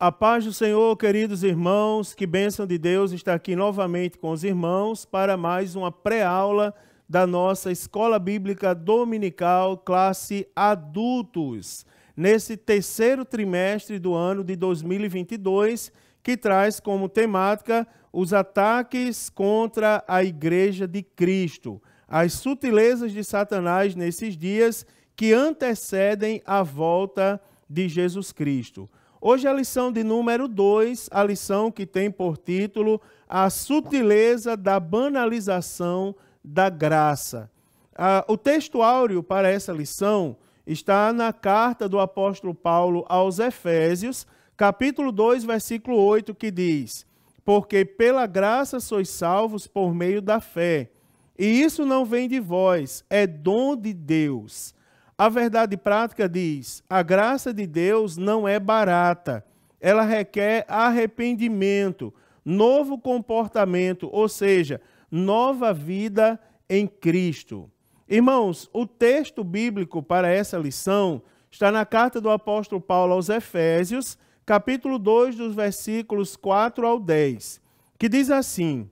A paz do Senhor, queridos irmãos, que bênção de Deus estar aqui novamente com os irmãos para mais uma pré-aula da nossa Escola Bíblica Dominical, classe Adultos, nesse terceiro trimestre do ano de 2022, que traz como temática os ataques contra a Igreja de Cristo, as sutilezas de Satanás nesses dias que antecedem a volta de Jesus Cristo. Hoje é a lição de número 2, a lição que tem por título A Sutileza da Banalização da Graça. Ah, o texto áureo para essa lição está na carta do apóstolo Paulo aos Efésios, capítulo 2, versículo 8, que diz: Porque pela graça sois salvos por meio da fé. E isso não vem de vós, é dom de Deus a verdade prática diz: a graça de Deus não é barata, ela requer arrependimento, novo comportamento, ou seja, nova vida em Cristo. Irmãos, o texto bíblico para essa lição está na carta do apóstolo Paulo aos Efésios, capítulo 2, dos versículos 4 ao 10, que diz assim: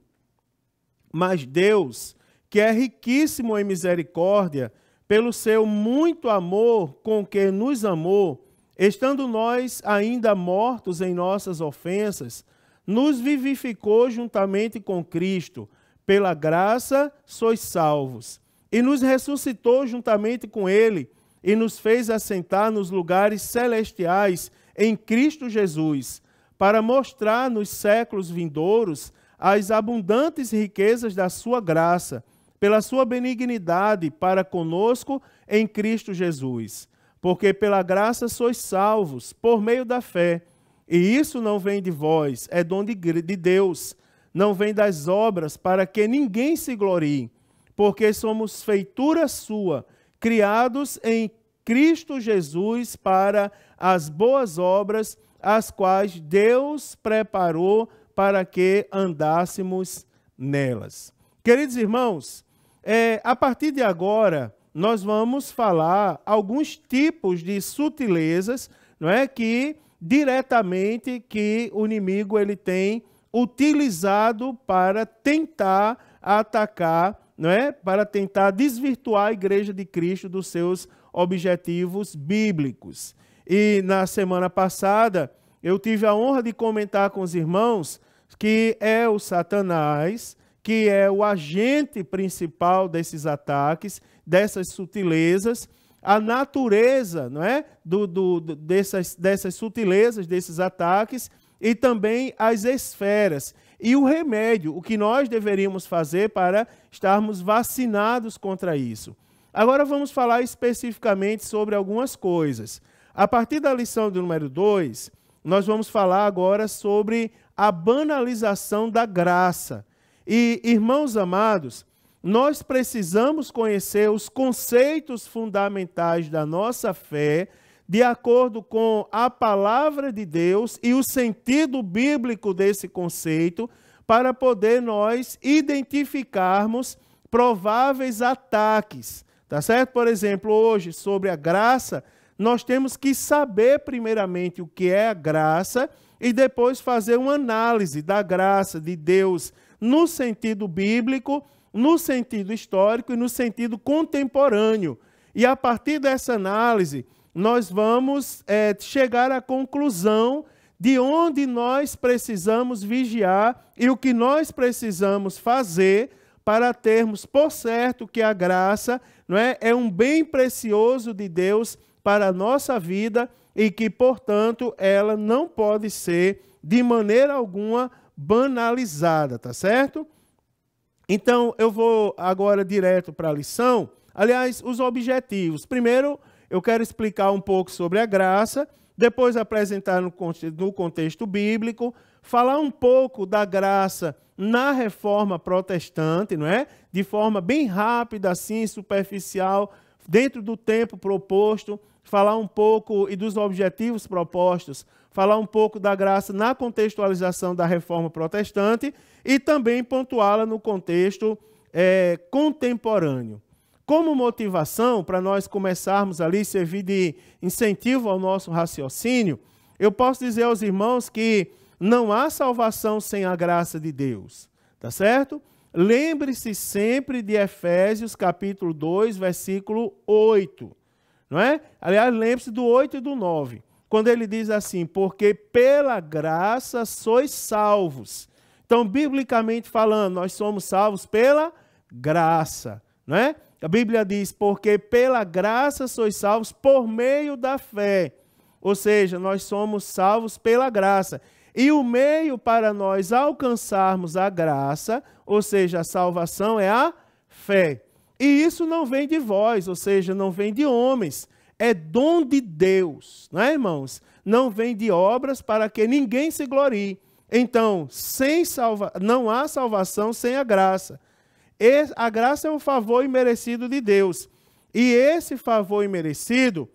Mas Deus, que é riquíssimo em misericórdia, pelo seu muito amor com que nos amou, estando nós ainda mortos em nossas ofensas, nos vivificou juntamente com Cristo. Pela graça sois salvos. E nos ressuscitou juntamente com Ele, e nos fez assentar nos lugares celestiais em Cristo Jesus, para mostrar nos séculos vindouros as abundantes riquezas da Sua graça pela sua benignidade para conosco em Cristo Jesus. Porque pela graça sois salvos, por meio da fé. E isso não vem de vós, é dom de, de Deus. Não vem das obras, para que ninguém se glorie. Porque somos feitura sua, criados em Cristo Jesus para as boas obras, as quais Deus preparou para que andássemos nelas. Queridos irmãos, é, a partir de agora, nós vamos falar alguns tipos de sutilezas, não é, que diretamente que o inimigo ele tem utilizado para tentar atacar, não é, para tentar desvirtuar a igreja de Cristo dos seus objetivos bíblicos. E na semana passada, eu tive a honra de comentar com os irmãos que é o Satanás, que é o agente principal desses ataques, dessas sutilezas, a natureza não é? do, do, do dessas, dessas sutilezas, desses ataques, e também as esferas. E o remédio, o que nós deveríamos fazer para estarmos vacinados contra isso. Agora vamos falar especificamente sobre algumas coisas. A partir da lição do número 2, nós vamos falar agora sobre a banalização da graça. E, irmãos amados, nós precisamos conhecer os conceitos fundamentais da nossa fé de acordo com a palavra de Deus e o sentido bíblico desse conceito, para poder nós identificarmos prováveis ataques, tá certo? Por exemplo, hoje sobre a graça, nós temos que saber primeiramente o que é a graça e depois fazer uma análise da graça de Deus no sentido bíblico, no sentido histórico e no sentido contemporâneo. E a partir dessa análise, nós vamos é, chegar à conclusão de onde nós precisamos vigiar e o que nós precisamos fazer para termos por certo que a graça não é, é um bem precioso de Deus para a nossa vida e que, portanto, ela não pode ser de maneira alguma banalizada, tá certo? Então, eu vou agora direto para a lição. Aliás, os objetivos. Primeiro, eu quero explicar um pouco sobre a graça, depois apresentar no contexto bíblico, falar um pouco da graça na reforma protestante, não é? De forma bem rápida, assim, superficial, dentro do tempo proposto, falar um pouco e dos objetivos propostos falar um pouco da graça na contextualização da reforma protestante e também pontuá-la no contexto é, contemporâneo. Como motivação, para nós começarmos ali, servir de incentivo ao nosso raciocínio, eu posso dizer aos irmãos que não há salvação sem a graça de Deus, tá certo? Lembre-se sempre de Efésios capítulo 2, versículo 8, não é? Aliás, lembre-se do 8 e do 9 quando ele diz assim: porque pela graça sois salvos. Então, biblicamente falando, nós somos salvos pela graça, não é? A Bíblia diz: porque pela graça sois salvos por meio da fé. Ou seja, nós somos salvos pela graça. E o meio para nós alcançarmos a graça, ou seja, a salvação, é a fé. E isso não vem de vós, ou seja, não vem de homens, é dom de Deus, não é, irmãos? Não vem de obras para que ninguém se glorie. Então, sem salva... não há salvação sem a graça. E a graça é um favor imerecido de Deus. E esse favor imerecido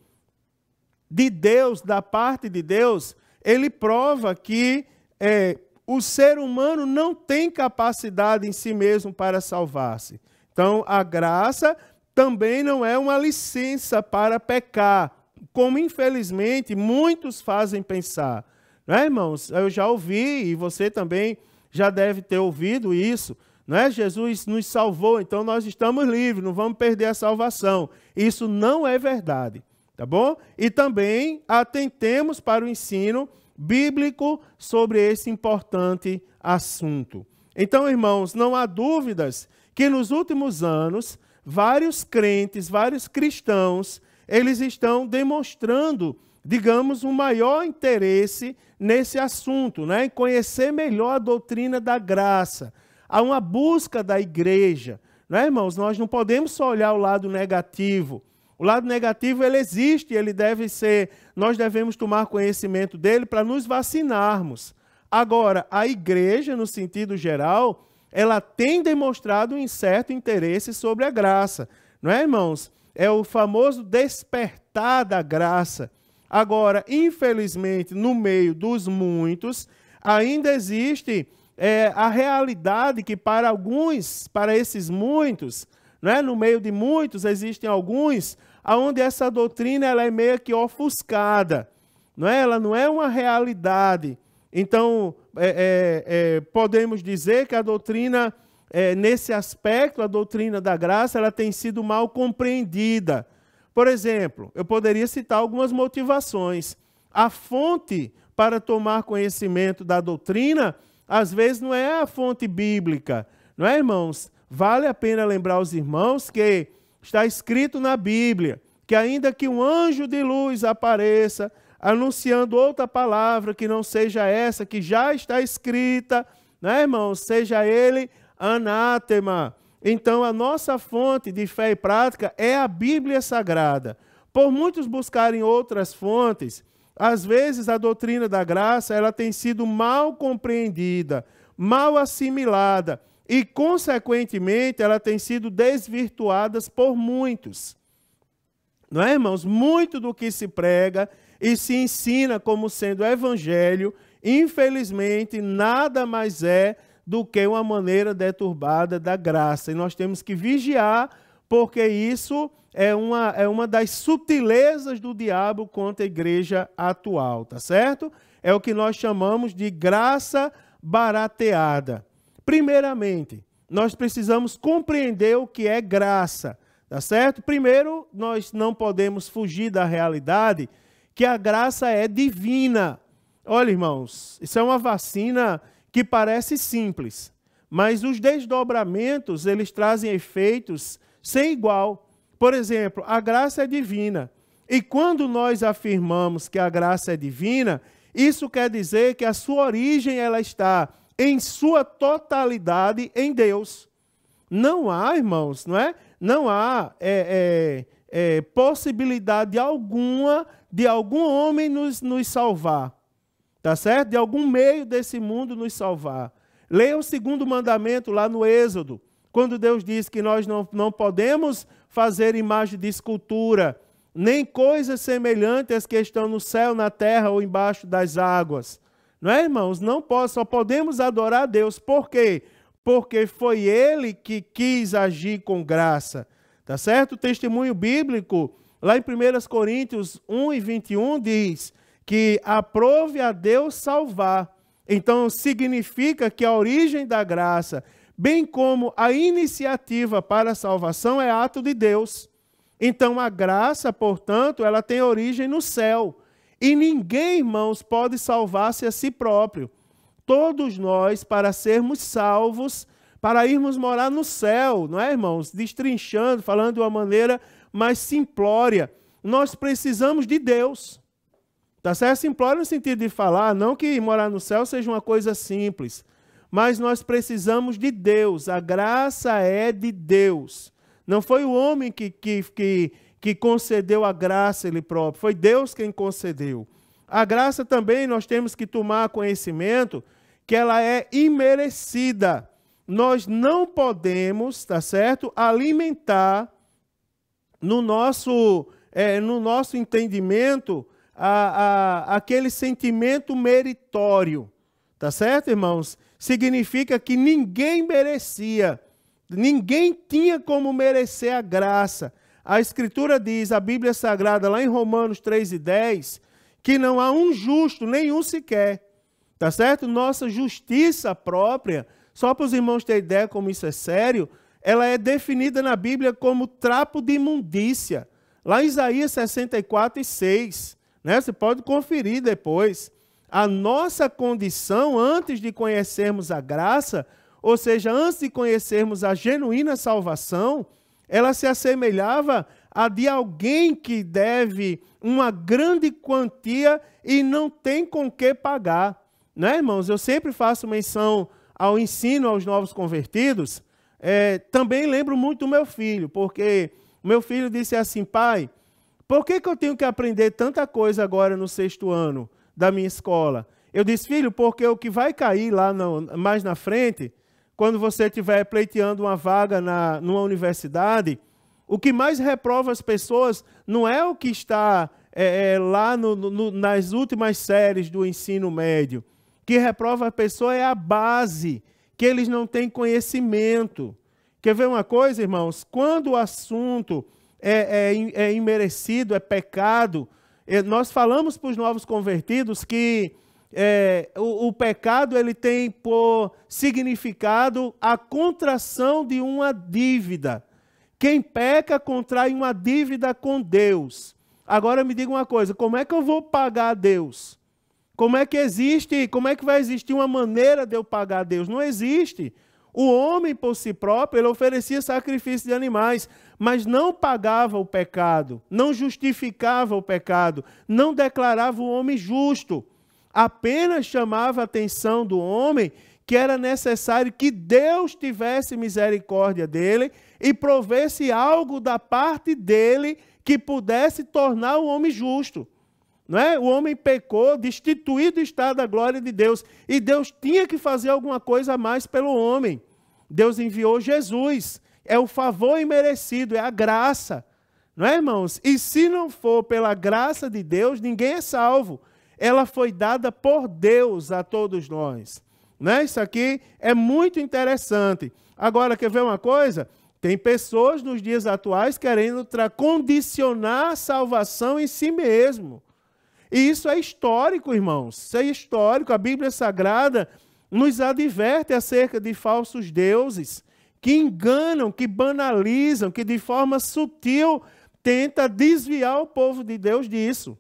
de Deus, da parte de Deus, ele prova que é, o ser humano não tem capacidade em si mesmo para salvar-se. Então, a graça também não é uma licença para pecar, como infelizmente muitos fazem pensar. Não é, irmãos? Eu já ouvi e você também já deve ter ouvido isso. Não é? Jesus nos salvou, então nós estamos livres, não vamos perder a salvação. Isso não é verdade, tá bom? E também atentemos para o ensino bíblico sobre esse importante assunto. Então, irmãos, não há dúvidas que nos últimos anos vários crentes, vários cristãos, eles estão demonstrando, digamos, um maior interesse nesse assunto, né? em conhecer melhor a doutrina da graça. Há uma busca da igreja. Né, irmãos? Nós não podemos só olhar o lado negativo. O lado negativo ele existe, ele deve ser, nós devemos tomar conhecimento dele para nos vacinarmos. Agora, a igreja, no sentido geral, ela tem demonstrado um certo interesse sobre a graça. Não é, irmãos? É o famoso despertar da graça. Agora, infelizmente, no meio dos muitos, ainda existe é, a realidade que para alguns, para esses muitos, não é? no meio de muitos, existem alguns onde essa doutrina ela é meio que ofuscada. Não é? Ela não é uma realidade. Então, é, é, é, podemos dizer que a doutrina, é, nesse aspecto, a doutrina da graça, ela tem sido mal compreendida. Por exemplo, eu poderia citar algumas motivações. A fonte para tomar conhecimento da doutrina, às vezes, não é a fonte bíblica, não é, irmãos? Vale a pena lembrar os irmãos que está escrito na Bíblia que, ainda que um anjo de luz apareça anunciando outra palavra que não seja essa que já está escrita, né, irmão? Seja ele anátema. Então, a nossa fonte de fé e prática é a Bíblia Sagrada. Por muitos buscarem outras fontes, às vezes a doutrina da graça ela tem sido mal compreendida, mal assimilada e, consequentemente, ela tem sido desvirtuada por muitos. Não é, irmãos? Muito do que se prega e se ensina como sendo evangelho, infelizmente nada mais é do que uma maneira deturbada da graça. E nós temos que vigiar, porque isso é uma, é uma das sutilezas do diabo contra a igreja atual, tá certo? É o que nós chamamos de graça barateada. Primeiramente, nós precisamos compreender o que é graça, tá certo? Primeiro, nós não podemos fugir da realidade que a graça é divina. Olha, irmãos, isso é uma vacina que parece simples, mas os desdobramentos, eles trazem efeitos sem igual. Por exemplo, a graça é divina. E quando nós afirmamos que a graça é divina, isso quer dizer que a sua origem ela está em sua totalidade em Deus. Não há, irmãos, não é? Não há é, é, é, possibilidade alguma de algum homem nos, nos salvar, tá certo? De algum meio desse mundo nos salvar. Leia o segundo mandamento lá no Êxodo, quando Deus diz que nós não, não podemos fazer imagem de escultura, nem coisas semelhantes que estão no céu, na terra ou embaixo das águas. Não é, irmãos? Não pode, só podemos adorar a Deus. Por quê? Porque foi Ele que quis agir com graça. Tá certo? O testemunho bíblico, lá em 1 Coríntios 1 e 21, diz que aprove a Deus salvar. Então, significa que a origem da graça, bem como a iniciativa para a salvação, é ato de Deus. Então, a graça, portanto, ela tem origem no céu. E ninguém, irmãos, pode salvar-se a si próprio. Todos nós, para sermos salvos, para irmos morar no céu, não é, irmãos? Destrinchando, falando de uma maneira mais simplória. Nós precisamos de Deus. Tá certo? simplória no sentido de falar, não que morar no céu seja uma coisa simples, mas nós precisamos de Deus. A graça é de Deus. Não foi o homem que, que, que, que concedeu a graça ele próprio, foi Deus quem concedeu. A graça também nós temos que tomar conhecimento que ela é imerecida nós não podemos, tá certo, alimentar no nosso, é, no nosso entendimento a, a, aquele sentimento meritório, tá certo, irmãos? Significa que ninguém merecia, ninguém tinha como merecer a graça. A Escritura diz, a Bíblia Sagrada, lá em Romanos 3 e 10, que não há um justo, nenhum sequer, tá certo? Nossa justiça própria só para os irmãos terem ideia como isso é sério, ela é definida na Bíblia como trapo de imundícia. Lá em Isaías 64 e 6. Né? Você pode conferir depois. A nossa condição, antes de conhecermos a graça, ou seja, antes de conhecermos a genuína salvação, ela se assemelhava a de alguém que deve uma grande quantia e não tem com que pagar. Né, irmãos? Eu sempre faço menção ao ensino aos novos convertidos, é, também lembro muito do meu filho, porque meu filho disse assim, pai, por que, que eu tenho que aprender tanta coisa agora no sexto ano da minha escola? Eu disse, filho, porque o que vai cair lá no, mais na frente, quando você estiver pleiteando uma vaga na, numa universidade, o que mais reprova as pessoas não é o que está é, é, lá no, no, nas últimas séries do ensino médio que reprova a pessoa é a base, que eles não têm conhecimento. Quer ver uma coisa, irmãos? Quando o assunto é, é, é imerecido, é pecado, é, nós falamos para os novos convertidos que é, o, o, pecado ele tem por significado a contração de uma dívida. Quem peca contrai uma dívida com Deus. Agora me diga uma coisa: como é que eu vou pagar a Deus? Como é que existe, como é que vai existir uma maneira de eu pagar a Deus? Não existe. O homem por si próprio, ele oferecia sacrifício de animais, mas não pagava o pecado, não justificava o pecado, não declarava o homem justo. Apenas chamava a atenção do homem que era necessário que Deus tivesse misericórdia dele e provesse algo da parte dele que pudesse tornar o homem justo. Não é? O homem pecou, destituído está da glória de Deus. E Deus tinha que fazer alguma coisa a mais pelo homem. Deus enviou Jesus. É o favor imerecido, é a graça. Não é, irmãos? E se não for pela graça de Deus, ninguém é salvo. Ela foi dada por Deus a todos nós. é? Isso aqui é muito interessante. Agora, quer ver uma coisa? Tem pessoas nos dias atuais querendo condicionar a salvação em si mesmo. E isso é histórico, irmãos. Isso é histórico. A Bíblia Sagrada nos adverte acerca de falsos deuses que enganam, que banalizam, que de forma sutil tenta desviar o povo de Deus disso.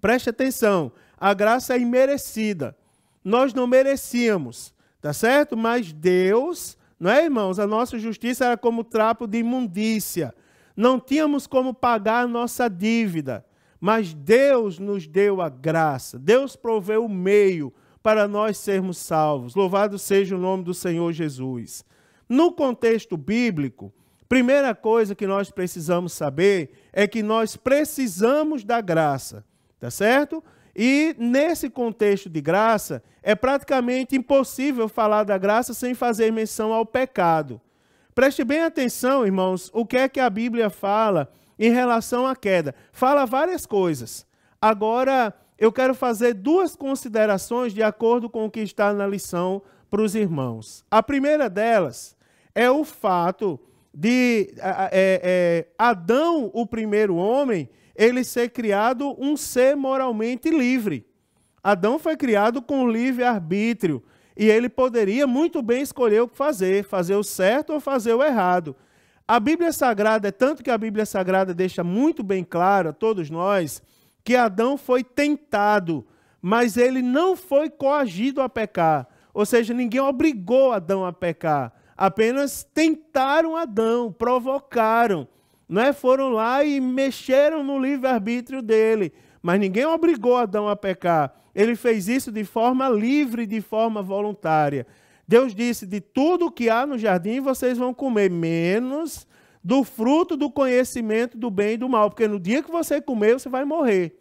Preste atenção, a graça é imerecida. Nós não merecíamos, tá certo? Mas Deus, não é, irmãos? A nossa justiça era como trapo de imundícia. Não tínhamos como pagar a nossa dívida. Mas Deus nos deu a graça, Deus proveu o meio para nós sermos salvos. Louvado seja o nome do Senhor Jesus. No contexto bíblico, primeira coisa que nós precisamos saber é que nós precisamos da graça, tá certo? E nesse contexto de graça, é praticamente impossível falar da graça sem fazer menção ao pecado. Preste bem atenção, irmãos, o que é que a Bíblia fala em relação à queda. Fala várias coisas. Agora, eu quero fazer duas considerações de acordo com o que está na lição para os irmãos. A primeira delas é o fato de é, é, Adão, o primeiro homem, ele ser criado um ser moralmente livre. Adão foi criado com livre-arbítrio e ele poderia muito bem escolher o que fazer, fazer o certo ou fazer o errado. A Bíblia Sagrada, é tanto que a Bíblia Sagrada deixa muito bem claro a todos nós que Adão foi tentado, mas ele não foi coagido a pecar. Ou seja, ninguém obrigou Adão a pecar. Apenas tentaram Adão, provocaram. Não é? Foram lá e mexeram no livre-arbítrio dele. Mas ninguém obrigou Adão a pecar. Ele fez isso de forma livre, de forma voluntária. Deus disse: De tudo que há no jardim vocês vão comer, menos do fruto do conhecimento do bem e do mal, porque no dia que você comer, você vai morrer.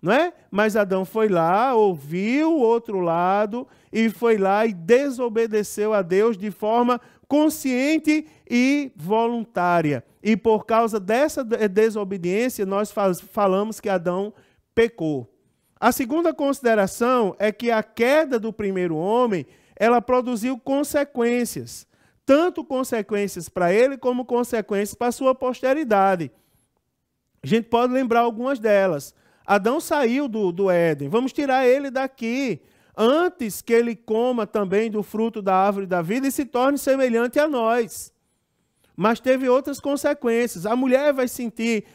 Não é? Mas Adão foi lá, ouviu o outro lado e foi lá e desobedeceu a Deus de forma consciente e voluntária. E por causa dessa eh, desobediência, nós falamos que Adão pecou. A segunda consideração é que a queda do primeiro homem ela produziu consequências, tanto consequências para ele como consequências para a sua posteridade. A gente pode lembrar algumas delas. Adão saiu do, do Éden, vamos tirar ele daqui, antes que ele coma também do fruto da árvore da vida e se torne semelhante a nós. Mas teve outras consequências. A mulher vai sentir,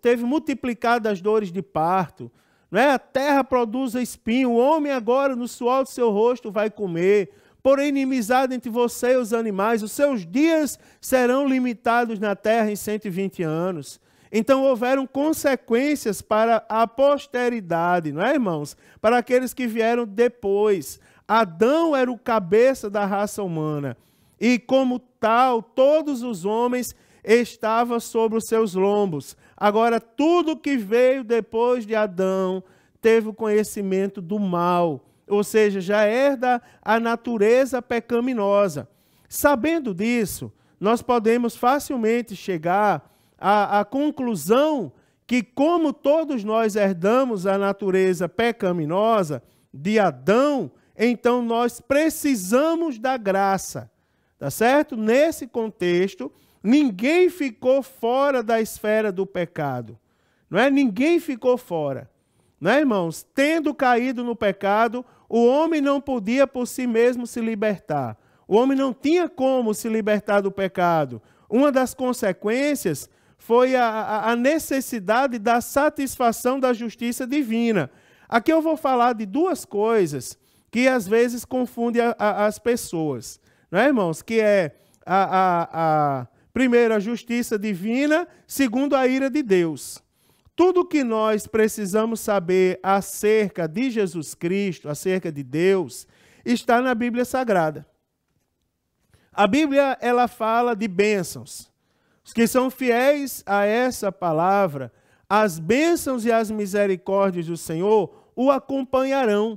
teve multiplicadas dores de parto, né? A terra produz espinho, o homem agora no suor do seu rosto vai comer. Porém, inimizade entre você e os animais, os seus dias serão limitados na terra em 120 anos. Então houveram consequências para a posteridade, não é, irmãos? Para aqueles que vieram depois. Adão era o cabeça da raça humana. E como tal, todos os homens estavam sobre os seus lombos. Agora, tudo que veio depois de Adão teve o conhecimento do mal, ou seja, já herda a natureza pecaminosa. Sabendo disso, nós podemos facilmente chegar à, à conclusão que, como todos nós herdamos a natureza pecaminosa de Adão, então nós precisamos da graça. Tá certo? Nesse contexto, Ninguém ficou fora da esfera do pecado. Não é? Ninguém ficou fora. Não é, irmãos? Tendo caído no pecado, o homem não podia por si mesmo se libertar. O homem não tinha como se libertar do pecado. Uma das consequências foi a, a necessidade da satisfação da justiça divina. Aqui eu vou falar de duas coisas que às vezes confundem as pessoas, não é, irmãos? Que é a, a, Primeiro, a justiça divina, segundo, a ira de Deus. Tudo que nós precisamos saber acerca de Jesus Cristo, acerca de Deus, está na Bíblia Sagrada. A Bíblia ela fala de bênçãos. Os que são fiéis a essa palavra, as bênçãos e as misericórdias do Senhor o acompanharão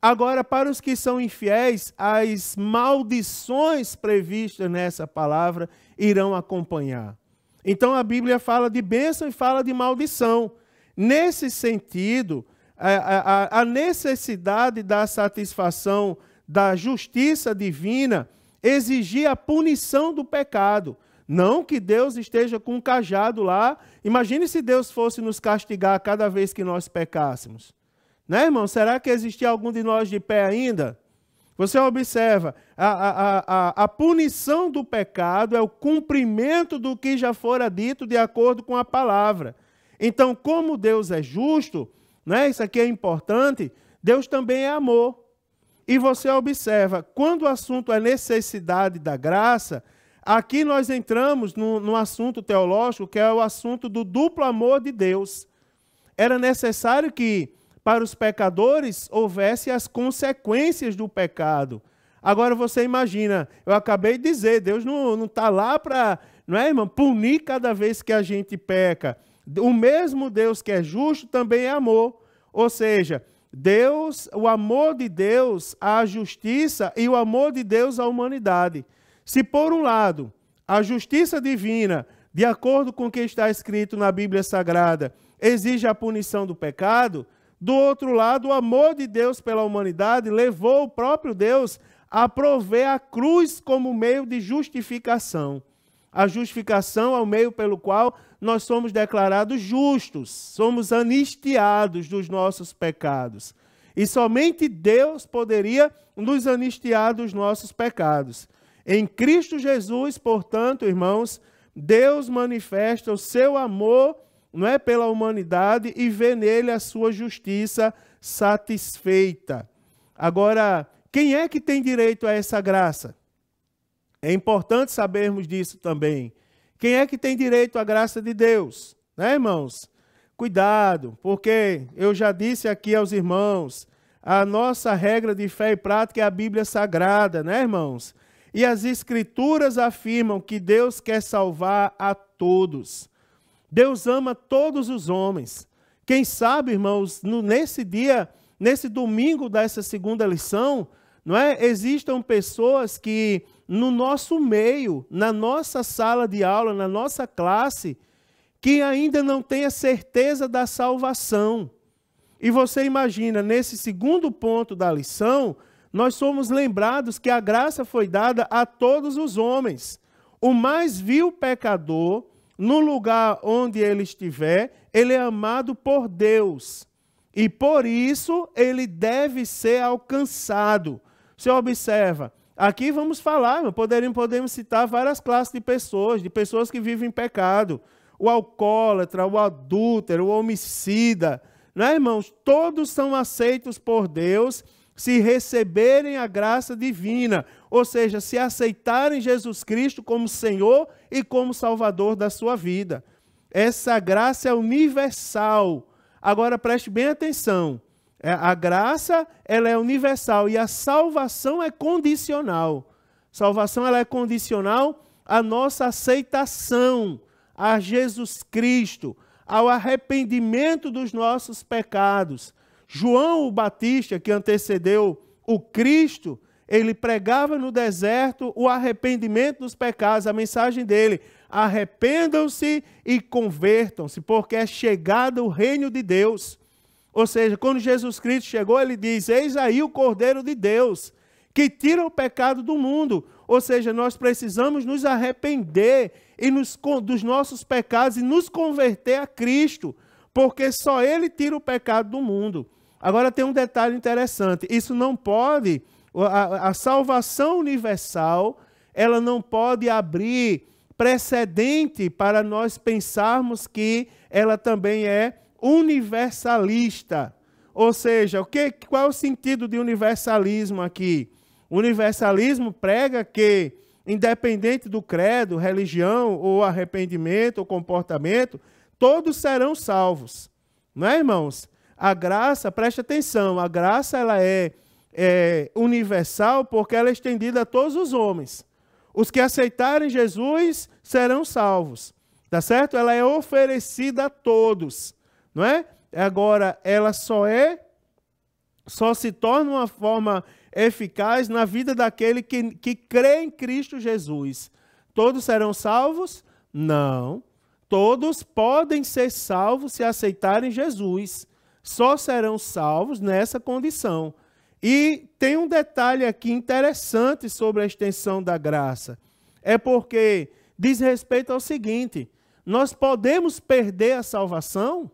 Agora, para os que são infiéis, as maldições previstas nessa palavra irão acompanhar. Então, a Bíblia fala de bênção e fala de maldição. Nesse sentido, a, a, a necessidade da satisfação da justiça divina exigia a punição do pecado. Não que Deus esteja com um cajado lá. Imagine se Deus fosse nos castigar cada vez que nós pecássemos. Né, irmão? Será que existia algum de nós de pé ainda? Você observa, a, a, a, a punição do pecado é o cumprimento do que já fora dito de acordo com a palavra. Então, como Deus é justo, né, isso aqui é importante, Deus também é amor. E você observa, quando o assunto é necessidade da graça, aqui nós entramos no, no assunto teológico, que é o assunto do duplo amor de Deus. Era necessário que para os pecadores houvesse as consequências do pecado. Agora você imagina, eu acabei de dizer, Deus não está lá para, não é, irmão, punir cada vez que a gente peca. O mesmo Deus que é justo também é amor. Ou seja, Deus, o amor de Deus à justiça e o amor de Deus à humanidade. Se por um lado, a justiça divina, de acordo com o que está escrito na Bíblia Sagrada, exige a punição do pecado, do outro lado, o amor de Deus pela humanidade levou o próprio Deus a prover a cruz como meio de justificação. A justificação é o meio pelo qual nós somos declarados justos, somos anistiados dos nossos pecados. E somente Deus poderia nos anistiar dos nossos pecados. Em Cristo Jesus, portanto, irmãos, Deus manifesta o seu amor não é pela humanidade e vê nele a sua justiça satisfeita. Agora, quem é que tem direito a essa graça? É importante sabermos disso também. Quem é que tem direito à graça de Deus? Né, irmãos? Cuidado, porque eu já disse aqui aos irmãos, a nossa regra de fé e prática é a Bíblia Sagrada, né, irmãos? E as Escrituras afirmam que Deus quer salvar a todos. Deus ama todos os homens. Quem sabe, irmãos, no, nesse dia, nesse domingo dessa segunda lição, não é? Existam pessoas que no nosso meio, na nossa sala de aula, na nossa classe, que ainda não tem a certeza da salvação. E você imagina, nesse segundo ponto da lição, nós somos lembrados que a graça foi dada a todos os homens. O mais vil pecador, no lugar onde ele estiver, ele é amado por Deus. E por isso ele deve ser alcançado. Você observa, aqui vamos falar, poderíamos, podemos citar várias classes de pessoas, de pessoas que vivem em pecado. O alcoólatra, o adúltero, o homicida. não é, irmãos? Todos são aceitos por Deus se receberem a graça divina, ou seja, se aceitarem Jesus Cristo como Senhor e como Salvador da sua vida. Essa graça é universal. Agora preste bem atenção. É, a graça, ela é universal e a salvação é condicional. Salvação ela é condicional à nossa aceitação a Jesus Cristo, ao arrependimento dos nossos pecados João o Batista, que antecedeu o Cristo, ele pregava no deserto o arrependimento dos pecados, a mensagem dele: arrependam-se e convertam-se, porque é chegado o reino de Deus. Ou seja, quando Jesus Cristo chegou, ele diz: Eis aí o Cordeiro de Deus, que tira o pecado do mundo. Ou seja, nós precisamos nos arrepender e nos, dos nossos pecados e nos converter a Cristo, porque só Ele tira o pecado do mundo. Agora tem um detalhe interessante: isso não pode, a, a salvação universal, ela não pode abrir precedente para nós pensarmos que ela também é universalista. Ou seja, o que, qual é o sentido de universalismo aqui? universalismo prega que, independente do credo, religião, ou arrependimento, ou comportamento, todos serão salvos. Não é, irmãos? A graça, preste atenção, a graça ela é, é universal porque ela é estendida a todos os homens. Os que aceitarem Jesus serão salvos, tá certo? Ela é oferecida a todos, não é? Agora, ela só é, só se torna uma forma eficaz na vida daquele que, que crê em Cristo Jesus. Todos serão salvos? Não. Todos podem ser salvos se aceitarem Jesus só serão salvos nessa condição. E tem um detalhe aqui interessante sobre a extensão da graça. É porque diz respeito ao seguinte: nós podemos perder a salvação?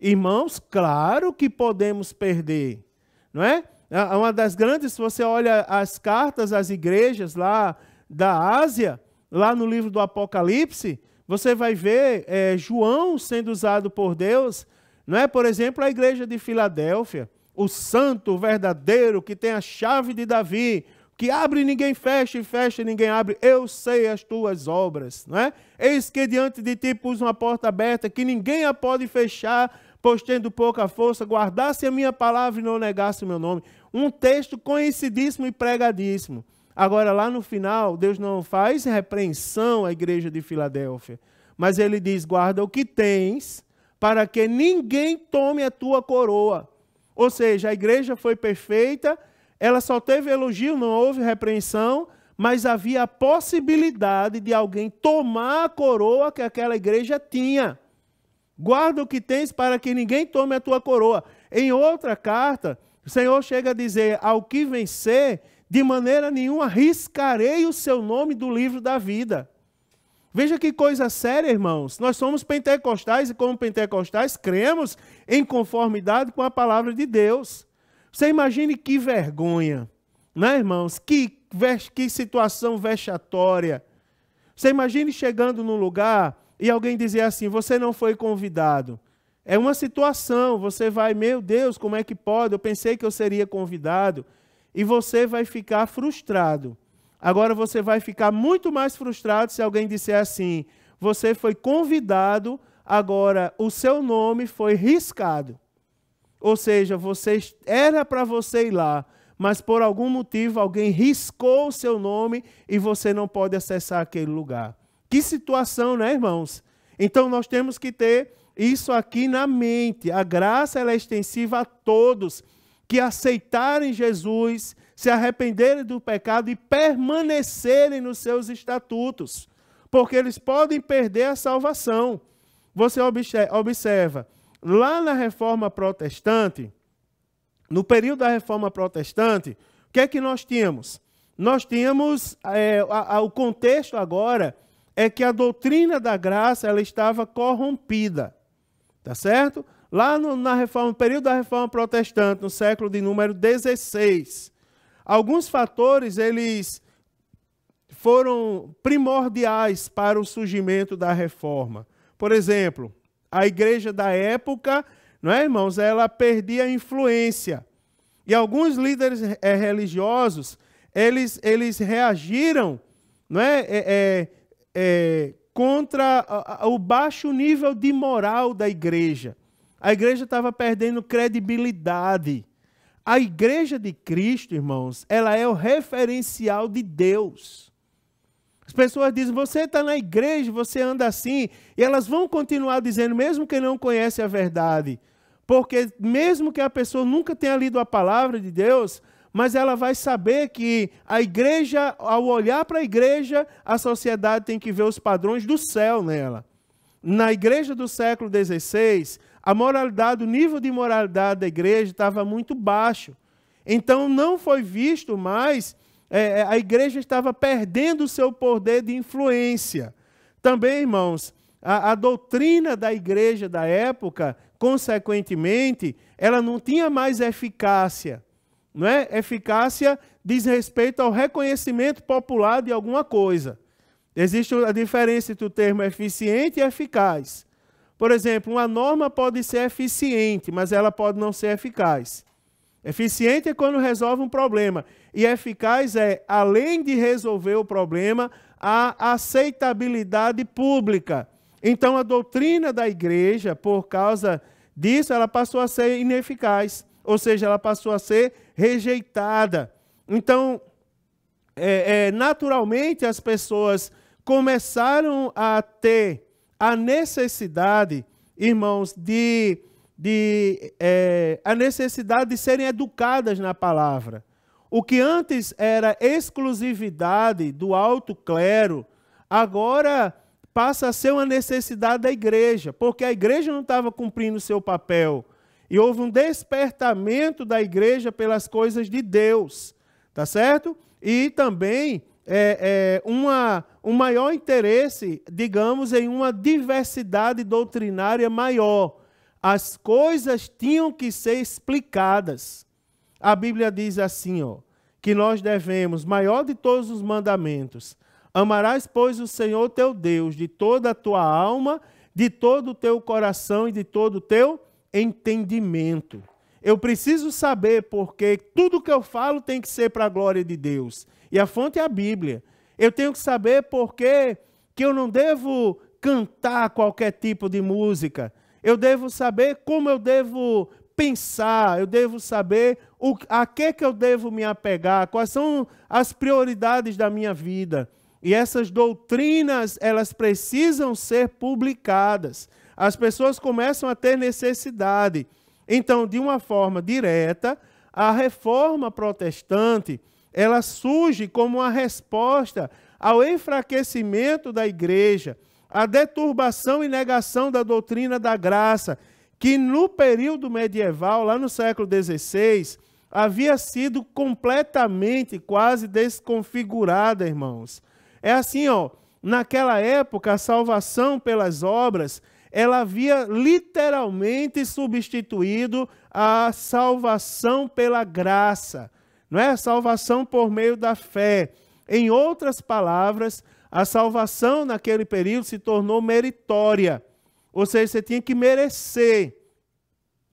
Irmãos, claro que podemos perder, não é? é uma das grandes, se você olha as cartas às igrejas lá da Ásia, lá no livro do Apocalipse, você vai ver é, João sendo usado por Deus não é, por exemplo, a igreja de Filadélfia, o santo verdadeiro que tem a chave de Davi, que abre e ninguém fecha, e fecha e ninguém abre. Eu sei as tuas obras, não é? Eis que diante de ti pus uma porta aberta que ninguém a pode fechar, pois tendo pouca força, guardasse a minha palavra e não negasse o meu nome. Um texto conhecidíssimo e pregadíssimo. Agora, lá no final, Deus não faz repreensão à igreja de Filadélfia, mas ele diz: guarda o que tens para que ninguém tome a tua coroa. Ou seja, a igreja foi perfeita, ela só teve elogio, não houve repreensão, mas havia a possibilidade de alguém tomar a coroa que aquela igreja tinha. Guarda o que tens para que ninguém tome a tua coroa. Em outra carta, o Senhor chega a dizer: Ao que vencer, de maneira nenhuma riscarei o seu nome do livro da vida. Veja que coisa séria, irmãos. Nós somos pentecostais e, como pentecostais, cremos em conformidade com a palavra de Deus. Você imagine que vergonha, né, irmãos? Que, que situação vexatória. Você imagine chegando num lugar e alguém dizer assim: você não foi convidado. É uma situação, você vai, meu Deus, como é que pode? Eu pensei que eu seria convidado. E você vai ficar frustrado. Agora você vai ficar muito mais frustrado se alguém disser assim: você foi convidado, agora o seu nome foi riscado. Ou seja, você era para você ir lá, mas por algum motivo alguém riscou o seu nome e você não pode acessar aquele lugar. Que situação, né, irmãos? Então nós temos que ter isso aqui na mente. A graça ela é extensiva a todos que aceitarem Jesus, se arrependerem do pecado e permanecerem nos seus estatutos, porque eles podem perder a salvação. Você observa, lá na reforma protestante, no período da reforma protestante, o que é que nós tínhamos? Nós tínhamos é, a, a, o contexto agora é que a doutrina da graça ela estava corrompida, tá certo? Lá no, na reforma, período da reforma protestante, no século de número 16, alguns fatores eles foram primordiais para o surgimento da reforma. Por exemplo, a igreja da época, não é, irmãos, ela perdia influência. E alguns líderes é, religiosos, eles, eles reagiram não é, é, é contra o baixo nível de moral da igreja. A igreja estava perdendo credibilidade. A igreja de Cristo, irmãos, ela é o referencial de Deus. As pessoas dizem, você está na igreja, você anda assim, e elas vão continuar dizendo, mesmo que não conhece a verdade. Porque mesmo que a pessoa nunca tenha lido a palavra de Deus, mas ela vai saber que a igreja, ao olhar para a igreja, a sociedade tem que ver os padrões do céu nela. Na igreja do século XVI, a moralidade, o nível de moralidade da igreja estava muito baixo. Então não foi visto mais, é, é, a igreja estava perdendo o seu poder de influência. Também, irmãos, a, a doutrina da igreja da época, consequentemente, ela não tinha mais eficácia. Não é? Eficácia diz respeito ao reconhecimento popular de alguma coisa. Existe a diferença entre o termo eficiente e eficaz. Por exemplo, uma norma pode ser eficiente, mas ela pode não ser eficaz. Eficiente é quando resolve um problema, e eficaz é, além de resolver o problema, a aceitabilidade pública. Então, a doutrina da igreja, por causa disso, ela passou a ser ineficaz, ou seja, ela passou a ser rejeitada. Então, é, é, naturalmente, as pessoas começaram a ter a necessidade, irmãos, de, de é, a necessidade de serem educadas na palavra. O que antes era exclusividade do alto clero, agora passa a ser uma necessidade da igreja, porque a igreja não estava cumprindo o seu papel. E houve um despertamento da igreja pelas coisas de Deus, tá certo? E também é, é, uma, um maior interesse, digamos, em uma diversidade doutrinária maior. As coisas tinham que ser explicadas. A Bíblia diz assim, ó, que nós devemos, maior de todos os mandamentos, amarás, pois, o Senhor teu Deus de toda a tua alma, de todo o teu coração e de todo o teu entendimento. Eu preciso saber porque tudo que eu falo tem que ser para a glória de Deus. E a fonte é a Bíblia. Eu tenho que saber por que eu não devo cantar qualquer tipo de música. Eu devo saber como eu devo pensar, eu devo saber o, a que, que eu devo me apegar, quais são as prioridades da minha vida. E essas doutrinas, elas precisam ser publicadas. As pessoas começam a ter necessidade. Então, de uma forma direta, a reforma protestante, ela surge como uma resposta ao enfraquecimento da igreja, à deturbação e negação da doutrina da graça, que no período medieval, lá no século XVI, havia sido completamente, quase desconfigurada, irmãos. É assim, ó, naquela época a salvação pelas obras, ela havia literalmente substituído a salvação pela graça não é? Salvação por meio da fé. Em outras palavras, a salvação naquele período se tornou meritória, ou seja, você tinha que merecer.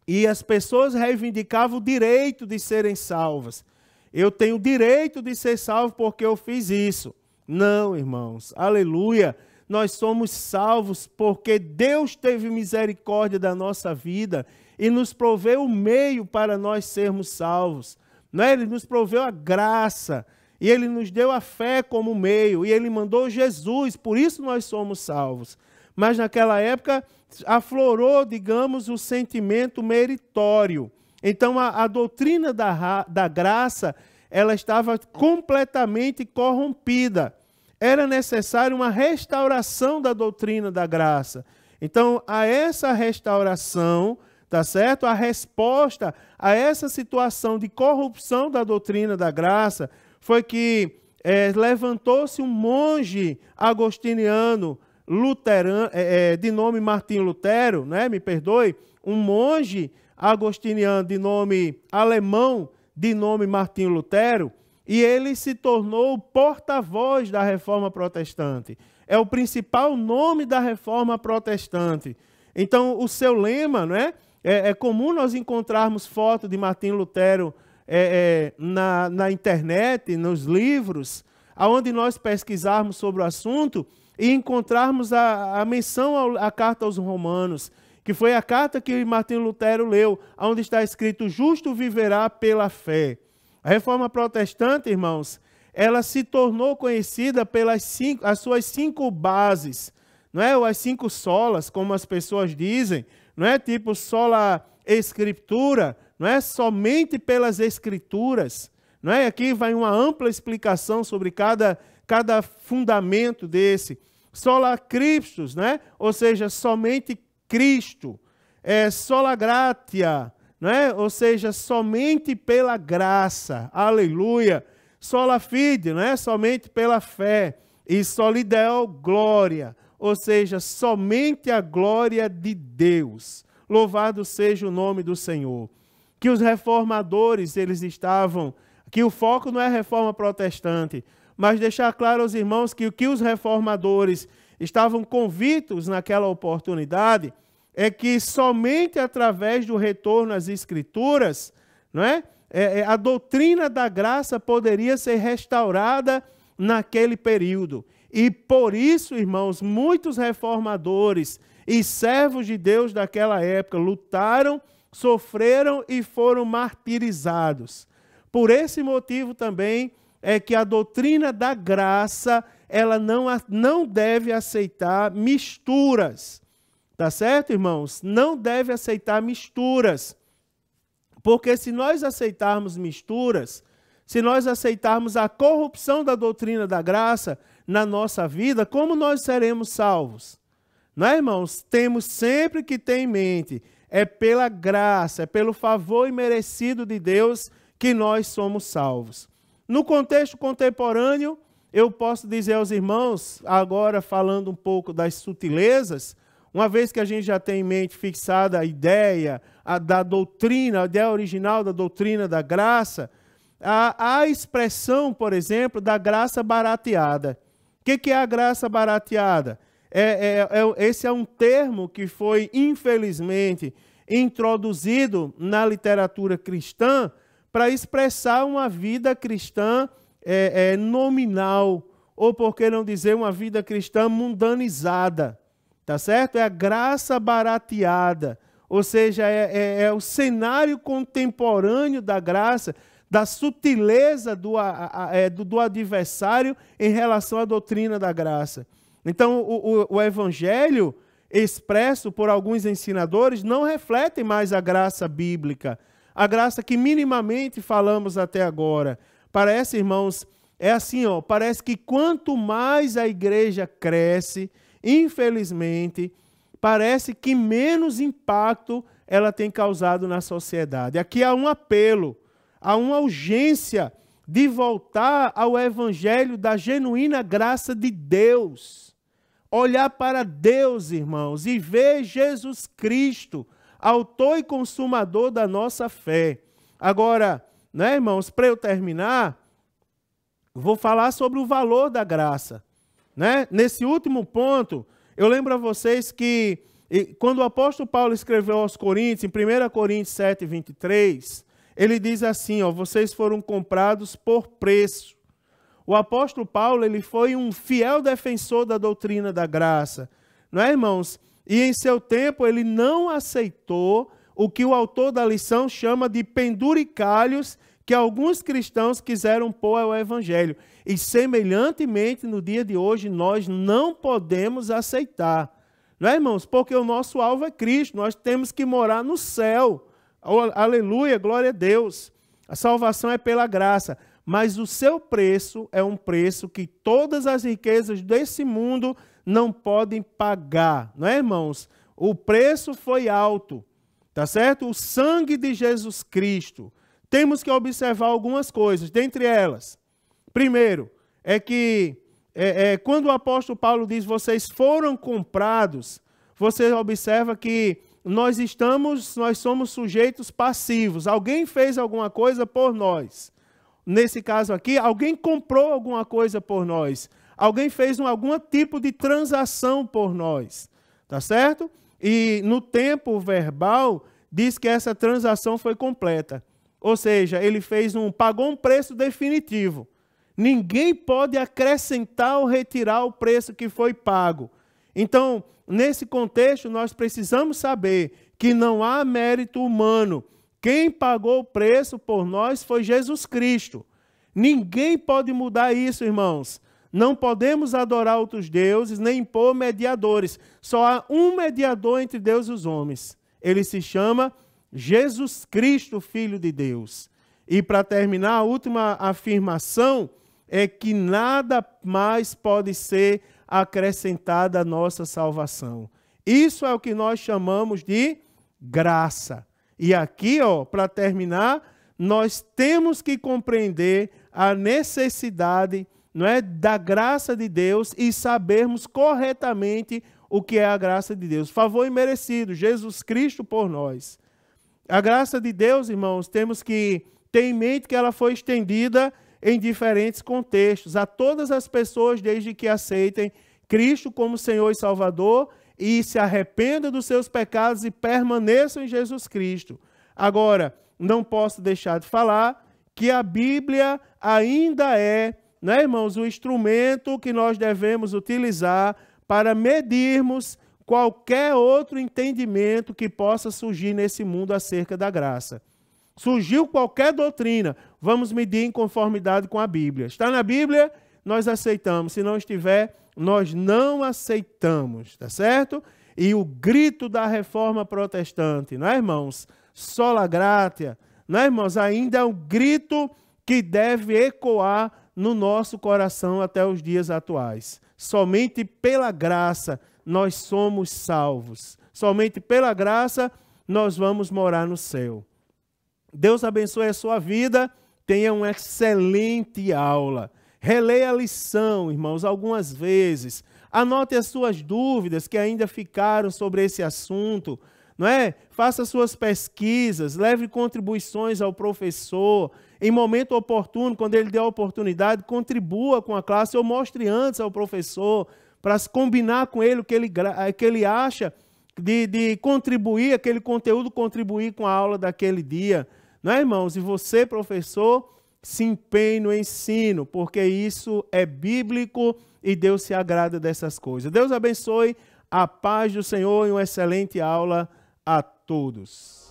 E as pessoas reivindicavam o direito de serem salvas. Eu tenho o direito de ser salvo porque eu fiz isso. Não, irmãos, aleluia. Nós somos salvos porque Deus teve misericórdia da nossa vida e nos proveu o meio para nós sermos salvos. Né? Ele nos proveu a graça e ele nos deu a fé como meio, e ele mandou Jesus, por isso nós somos salvos. Mas naquela época aflorou, digamos, o sentimento meritório. Então a, a doutrina da, da graça ela estava completamente corrompida. Era necessária uma restauração da doutrina da graça. Então, a essa restauração, tá certo? A resposta a essa situação de corrupção da doutrina da graça foi que é, levantou-se um monge agostiniano luterano, é, eh, eh, de nome Martim Lutero, né? Me perdoe, um monge agostiniano de nome alemão, de nome Martim Lutero, e ele se tornou o porta-voz da reforma protestante. É o principal nome da reforma protestante. Então, o seu lema, não é? É, é comum nós encontrarmos fotos de Martinho Lutero é, é, na, na internet, nos livros, aonde nós pesquisarmos sobre o assunto e encontrarmos a, a menção à carta aos romanos, que foi a carta que Martinho Lutero leu, onde está escrito: justo viverá pela fé. A reforma protestante, irmãos, ela se tornou conhecida pelas cinco, as suas cinco bases, não é? Ou as cinco solas, como as pessoas dizem, não é tipo só a escritura, não é somente pelas escrituras, não é? Aqui vai uma ampla explicação sobre cada cada fundamento desse. Sola Christus, né? Ou seja, somente Cristo. É sola gratia, né? Ou seja, somente pela graça. Aleluia. Sola fide, né? Somente pela fé. E solidel glória ou seja, somente a glória de Deus. Louvado seja o nome do Senhor. Que os reformadores, eles estavam, que o foco não é a reforma protestante, mas deixar claro aos irmãos que o que os reformadores estavam convictos naquela oportunidade é que somente através do retorno às escrituras, não é? é, é a doutrina da graça poderia ser restaurada naquele período. E por isso, irmãos, muitos reformadores e servos de Deus daquela época lutaram, sofreram e foram martirizados. Por esse motivo também é que a doutrina da graça, ela não, não deve aceitar misturas. Tá certo, irmãos? Não deve aceitar misturas. Porque se nós aceitarmos misturas, se nós aceitarmos a corrupção da doutrina da graça, na nossa vida, como nós seremos salvos? Não é, irmãos? Temos sempre que ter em mente, é pela graça, é pelo favor imerecido de Deus que nós somos salvos. No contexto contemporâneo, eu posso dizer aos irmãos, agora falando um pouco das sutilezas, uma vez que a gente já tem em mente fixada a ideia a, da doutrina, a ideia original da doutrina da graça, a, a expressão, por exemplo, da graça barateada. O que, que é a graça barateada? É, é, é, esse é um termo que foi, infelizmente, introduzido na literatura cristã para expressar uma vida cristã é, é, nominal, ou por que não dizer uma vida cristã mundanizada. Tá certo? É a graça barateada. Ou seja, é, é, é o cenário contemporâneo da graça da sutileza do, a, a, é, do, do, adversário em relação à doutrina da graça. Então, o, o, o evangelho expresso por alguns ensinadores não reflete mais a graça bíblica, a graça que minimamente falamos até agora. Parece, irmãos, é assim, ó, parece que quanto mais a igreja cresce, infelizmente, parece que menos impacto ela tem causado na sociedade. Aqui há um apelo Há uma urgência de voltar ao evangelho da genuína graça de Deus. Olhar para Deus, irmãos, e ver Jesus Cristo, autor e consumador da nossa fé. Agora, né, irmãos, para eu terminar, vou falar sobre o valor da graça. Né? Nesse último ponto, eu lembro a vocês que quando o apóstolo Paulo escreveu aos Coríntios, em 1 Coríntios 7, 23, ele diz assim, ó, vocês foram comprados por preço. O apóstolo Paulo, ele foi um fiel defensor da doutrina da graça, não é, irmãos? E em seu tempo ele não aceitou o que o autor da lição chama de penduricalhos que alguns cristãos quiseram pôr ao evangelho. E semelhantemente, no dia de hoje, nós não podemos aceitar. Não é, irmãos? Porque o nosso alvo é Cristo, nós temos que morar no céu. Aleluia, glória a Deus. A salvação é pela graça, mas o seu preço é um preço que todas as riquezas desse mundo não podem pagar, não é, irmãos? O preço foi alto, tá certo? O sangue de Jesus Cristo. Temos que observar algumas coisas, dentre elas. Primeiro, é que é, é, quando o apóstolo Paulo diz vocês foram comprados, você observa que nós estamos, nós somos sujeitos passivos. Alguém fez alguma coisa por nós. Nesse caso aqui, alguém comprou alguma coisa por nós. Alguém fez um, algum tipo de transação por nós. Tá certo? E no tempo verbal diz que essa transação foi completa. Ou seja, ele fez um pagou um preço definitivo. Ninguém pode acrescentar ou retirar o preço que foi pago. Então, nesse contexto, nós precisamos saber que não há mérito humano. Quem pagou o preço por nós foi Jesus Cristo. Ninguém pode mudar isso, irmãos. Não podemos adorar outros deuses nem impor mediadores. Só há um mediador entre Deus e os homens. Ele se chama Jesus Cristo, Filho de Deus. E para terminar, a última afirmação é que nada mais pode ser acrescentada à nossa salvação. Isso é o que nós chamamos de graça. E aqui, ó, para terminar, nós temos que compreender a necessidade, não é, da graça de Deus e sabermos corretamente o que é a graça de Deus. Favor imerecido, Jesus Cristo por nós. A graça de Deus, irmãos, temos que ter em mente que ela foi estendida em diferentes contextos, a todas as pessoas, desde que aceitem Cristo como Senhor e Salvador e se arrependam dos seus pecados e permaneçam em Jesus Cristo. Agora, não posso deixar de falar que a Bíblia ainda é, né, irmãos, o instrumento que nós devemos utilizar para medirmos qualquer outro entendimento que possa surgir nesse mundo acerca da graça. Surgiu qualquer doutrina, vamos medir em conformidade com a Bíblia. Está na Bíblia, nós aceitamos. Se não estiver, nós não aceitamos, está certo? E o grito da reforma protestante, não é, irmãos? Sola gratia, não é, irmãos? Ainda é um grito que deve ecoar no nosso coração até os dias atuais. Somente pela graça nós somos salvos. Somente pela graça nós vamos morar no céu. Deus abençoe a sua vida. Tenha uma excelente aula. Releia a lição, irmãos, algumas vezes. Anote as suas dúvidas que ainda ficaram sobre esse assunto, não é? Faça suas pesquisas, leve contribuições ao professor. Em momento oportuno, quando ele der a oportunidade, contribua com a classe ou mostre antes ao professor para combinar com ele o que ele, eh, que ele acha de, de contribuir, aquele conteúdo contribuir com a aula daquele dia é, irmãos? E você, professor, se empenhe no ensino, porque isso é bíblico e Deus se agrada dessas coisas. Deus abençoe, a paz do Senhor e uma excelente aula a todos.